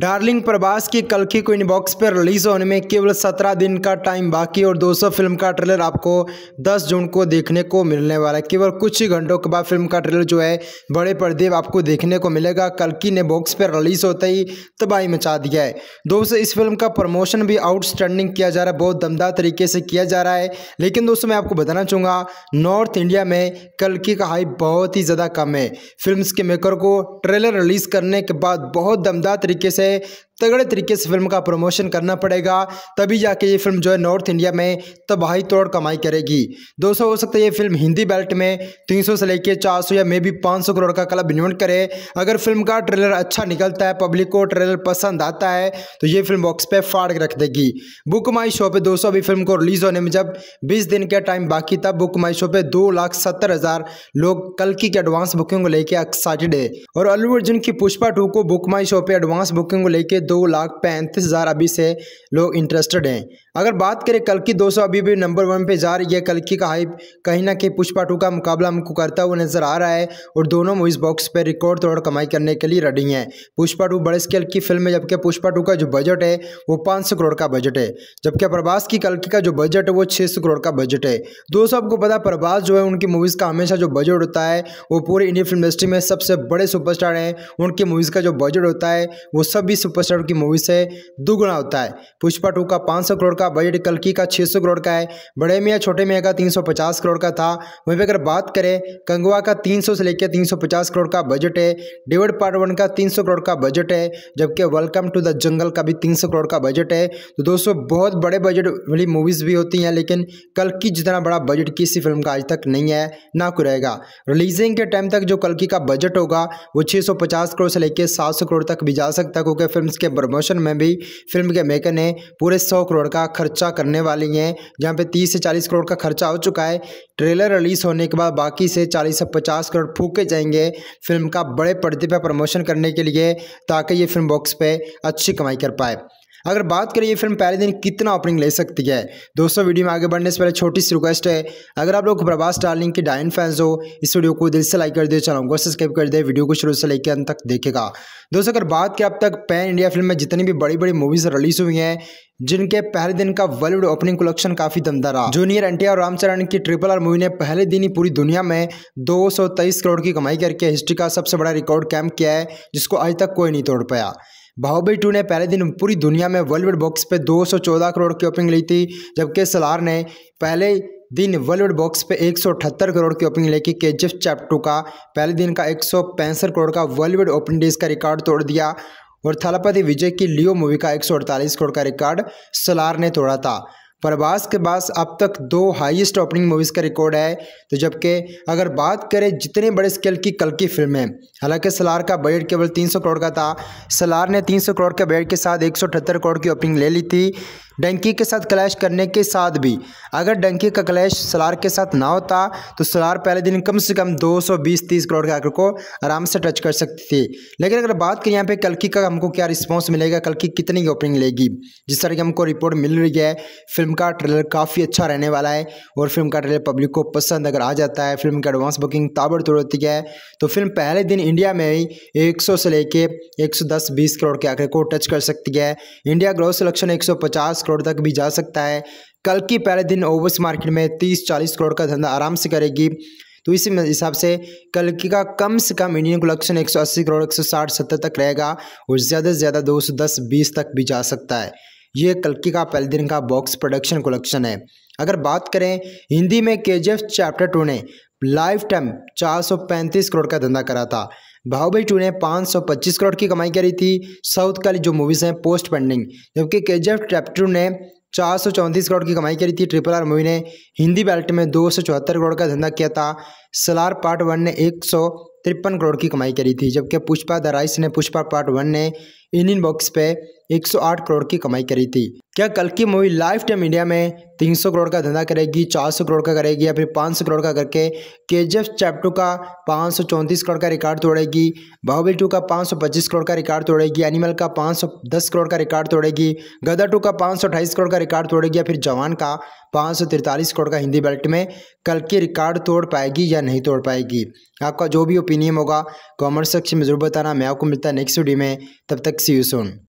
darling Prabhas की कलकी को inbox पर रिलीज होने में केवल 17 दिन का टाइम बाकी और 200 फिल्म का ट्रेलर आपको 10 जून को देखने को मिलने वाला है केवल कुछ ही घंटों के बाद फिल्म का ट्रेलर जो है बड़े पर्दे आपको देखने को मिलेगा कलकी ने बॉक्स पर रिलीज होते ही तबाही मचा दिया है दोस्तों इस फिल्म का प्रमोशन भी आउटस्टैंडिंग किया जा रहा है बहुत दमदार तरीके से किया जा रहा है लेकिन दोस्तों मैं आपको बताना चाहूँगा नॉर्थ इंडिया में कलकी का हाइप बहुत ही ज़्यादा कम है फिल्म के मेकर को ट्रेलर रिलीज करने के बाद बहुत दमदार तरीके से de तगड़े तरीके से फिल्म का प्रमोशन करना पड़ेगा तभी जाके ये फिल्म जो है नॉर्थ इंडिया में तबाही तोड़ कमाई करेगी दोस्तों हो सकता है ये फिल्म हिंदी बेल्ट में 300 से लेके 400 या मे बी 500 करोड़ का क्लब इन्वेंट करे अगर फिल्म का ट्रेलर अच्छा निकलता है पब्लिक को ट्रेलर पसंद आता है तो ये फिल्म बॉक्स पर फाड़ रख देगी बुक माई शो पर दोस्तों अभी फिल्म को रिलीज होने में जब बीस दिन का टाइम बाकी था बुक माई शो पर दो लाख सत्तर हज़ार लोग कल की एडवांस बुकिंग को लेकर एक्साइटेड है और अल्लू अर्जुन की पुष्पा टू को बुक माई शो पर एडवांस बुकिंग को लेकर दो लाख पैंतीस हज़ार अभी से लोग इंटरेस्टेड हैं अगर बात करें कल की दो सौ अभी भी नंबर वन पे जा रही है कल की का हाइप कहीं ना कहीं पुष्पा टू का मुकाबला हमको करता हुआ नजर आ रहा है और दोनों मूवीज बॉक्स पर रिकॉर्ड तोड़ कमाई करने के लिए रेडी हैं पुष्पा टू बड़े स्केल की फिल्म है जबकि पुष्पा टू का जो बजट है वो पाँच करोड़ का बजट है जबकि प्रभास की कल का जो बजट है वो छः करोड़ का बजट है दोस्तों आपको पता प्रभास जो है उनकी मूवीज़ का हमेशा जो बजट होता है वो पूरी इंडियन फिल्म इंडस्ट्री में सबसे बड़े सुपरस्टार हैं उनकी मूवीज़ का जो बजट होता है वो सभी सुपरस्टार करोड़ की मूवी से दोगुना होता है पुष्पा टू का 500 करोड़ का बजट कलकी का 600 करोड़ का है बड़े मियाँ छोटे मियाँ का 350 करोड़ का था वहीं पर अगर बात करें कंगवा का 300 से लेकर 350 करोड़ का बजट है डेविड पार्ट वन का 300 करोड़ का बजट है जबकि वेलकम टू द जंगल का भी 300 करोड़ का बजट है तो दोस्तों बहुत बड़े बजट वाली मूवीज़ भी होती हैं लेकिन कल की जितना बड़ा बजट किसी फिल्म का आज तक नहीं है ना को रहेगा रिलीजिंग के टाइम तक जो कल की का बजट होगा वो 650 करोड़ से लेकर 700 करोड़ तक भी जा सकता है क्योंकि फिल्म के के प्रमोशन में भी फिल्म के मेकर ने पूरे सौ करोड़ का खर्चा करने वाली हैं जहाँ पे तीस से चालीस करोड़ का खर्चा हो चुका है ट्रेलर रिलीज होने के बाद बाकी से चालीस से पचास करोड़ फूके जाएंगे फिल्म का बड़े पर्दे पर प्रमोशन करने के लिए ताकि ये फिल्म बॉक्स पर अच्छी कमाई कर पाए अगर बात करें ये फिल्म पहले दिन कितना ओपनिंग ले सकती है दोस्तों वीडियो में आगे बढ़ने से पहले छोटी सी रिक्वेस्ट है अगर आप लोग प्रभास डार्लिंग के डायन फैंस हो इस वीडियो को दिल से लाइक कर दे चैनल को सब्सक्राइब कर दे वीडियो को शुरू से लेकर अंत तक देखेगा दोस्तों अगर बात करें अब तक पैन इंडिया फिल्म में जितनी भी बड़ी बड़ी मूवीज रिलीज हुई हैं जिनके पहले दिन का वर्ल्ड ओपनिंग कलेक्शन काफी दमदार रहा जूनियर एन और रामचरण की ट्रिपल आर मूवी ने पहले दिन ही पूरी दुनिया में 223 करोड़ की कमाई करके हिस्ट्री का सबसे बड़ा रिकॉर्ड कैम्प किया है जिसको आज तक कोई नहीं तोड़ पाया बाहुबली टू ने पहले दिन पूरी दुनिया में वर्ल्ड बॉक्स पे 214 करोड़ की ओपनिंग ली थी जबकि सलार ने पहले दिन वर्ल्ड बॉक्स पे 178 करोड़ की ओपनिंग लेके के जिफ चैप्टर टू का पहले दिन का एक करोड़ का वर्ल्ड ओपन डेज का रिकॉर्ड तोड़ दिया और थलापति विजय की लियो मूवी का एक करोड़ का रिकॉर्ड सलार ने तोड़ा था प्रभास के पास अब तक दो हाईएस्ट ओपनिंग मूवीज़ का रिकॉर्ड है तो जबकि अगर बात करें जितने बड़े स्केल की कल की फिल्में हालांकि सलार का बजट केवल 300 करोड़ का था सलार ने 300 करोड़ के बजट के साथ एक करोड़ की ओपनिंग ले ली थी डंकी के साथ क्लैश करने के साथ भी अगर डंकी का क्लैश सलार के साथ ना होता तो सलार पहले दिन कम से कम 220-30 करोड़ के आकर को आराम से टच कर सकती थी लेकिन अगर बात करें यहाँ पे कलकी का हमको क्या रिस्पॉन्स मिलेगा कलकी कितनी ओपनिंग लेगी जिस तरह की हमको रिपोर्ट मिल रही है फिल्म का ट्रेलर काफ़ी अच्छा रहने वाला है और फिल्म का ट्रेलर पब्लिक को पसंद अगर आ जाता है फिल्म की एडवांस बुकिंग ताबड़ तोड़ होती है तो फिल्म पहले दिन इंडिया में ही एक से लेकर एक सौ करोड़ के आंकड़े को टच कर सकती है इंडिया ग्रोथ सिलेक्शन एक करोड़ तक भी जा सकता है कल की पहले दिन ओवर्स मार्केट में तीस चालीस करोड़ का धंधा आराम से करेगी तो इसी हिसाब से कल का कम से कम इंडियन कलेक्शन 180 करोड़ 160 70 तक रहेगा और ज़्यादा से ज़्यादा 210 20 तक भी जा सकता है ये कलकी का पहले दिन का बॉक्स प्रोडक्शन कलेक्शन है अगर बात करें हिंदी में के चैप्टर टू ने लाइफ टाइम चार करोड़ का धंधा करा था बाहुबली टू ने 525 करोड़ की कमाई करी थी साउथ वाली जो मूवीज़ हैं पोस्ट पेंडिंग जबकि के जी एफ चैप्टर ने चार सौ चौंतीस करोड़ की कमाई करी थी ट्रिपल आर मूवी ने हिंदी बेल्ट में दो सौ चौहत्तर करोड़ का धंधा किया था सलार पार्ट वन ने एक सौ तिरपन करोड़ की कमाई करी थी जबकि पुष्पा द राइस ने पुष्पा पार्ट वन ने इन इन बॉक्स पे 108 करोड़ की कमाई करी थी क्या कल की मूवी लाइफ टाइम इंडिया में 300 करोड़ का धंधा करेगी 400 करोड़ का करेगी या फिर 500 करोड़ का करके के जी एफ चैप्टू का पाँच करोड़ का रिकॉर्ड तोड़ेगी बाहुबली टू का 525 करोड़ का रिकॉर्ड तोड़ेगी एनिमल का 510 करोड़ का रिकॉर्ड तोड़ेगी गदा टू का पाँच करोड़ का रिकॉर्ड तोड़ेगी या फिर जवान का पाँच करोड़ का हिंदी बेल्ट में कल की रिकॉर्ड तोड़ पाएगी या नहीं तोड़ पाएगी आपका जो भी ओपिनियन होगा कॉमेंट सेक्शन में जरूर बताना मैं आपको मिलता है नेक्स्ट वीडियो में तब तक सी यू सोन